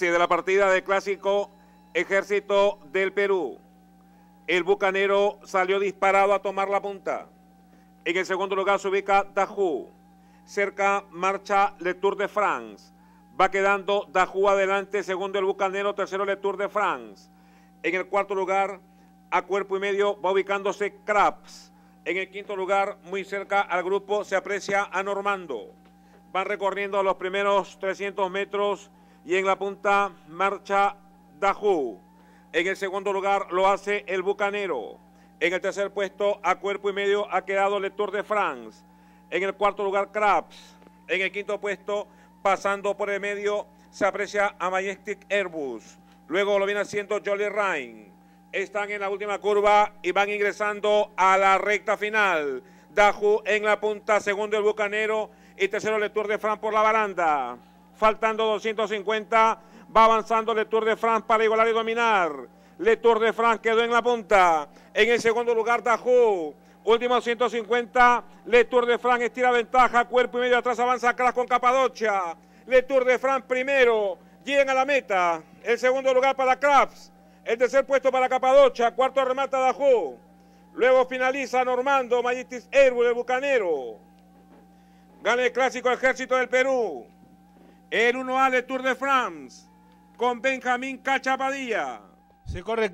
...de la partida de clásico Ejército del Perú. El Bucanero salió disparado a tomar la punta. En el segundo lugar se ubica Dajú. Cerca marcha Le Tour de France. Va quedando Dajú adelante, segundo el Bucanero, tercero Le Tour de France. En el cuarto lugar, a cuerpo y medio, va ubicándose Craps. En el quinto lugar, muy cerca al grupo, se aprecia a Normando. Van recorriendo los primeros 300 metros y en la punta marcha Dajú. En el segundo lugar lo hace el Bucanero. En el tercer puesto a cuerpo y medio ha quedado Le Tour de France. En el cuarto lugar Krabs. En el quinto puesto pasando por el medio se aprecia a Majestic Airbus. Luego lo viene haciendo Jolly Ryan. Están en la última curva y van ingresando a la recta final. Daju en la punta, segundo el Bucanero y tercero el Tour de France por la baranda faltando 250, va avanzando Le Tour de France para igualar y dominar. Le Tour de France quedó en la punta. En el segundo lugar, Dajou. Último 150, Le Tour de France estira ventaja, cuerpo y medio atrás avanza Cras con Capadocha. Le Tour de France primero, llegan a la meta. El segundo lugar para crafts el tercer puesto para Capadocha, cuarto remata Dajou. Luego finaliza Normando, Magistis Herbu, de bucanero. Gana el clásico Ejército del Perú. El 1A de Tour de France con Benjamín Cachapadilla. Se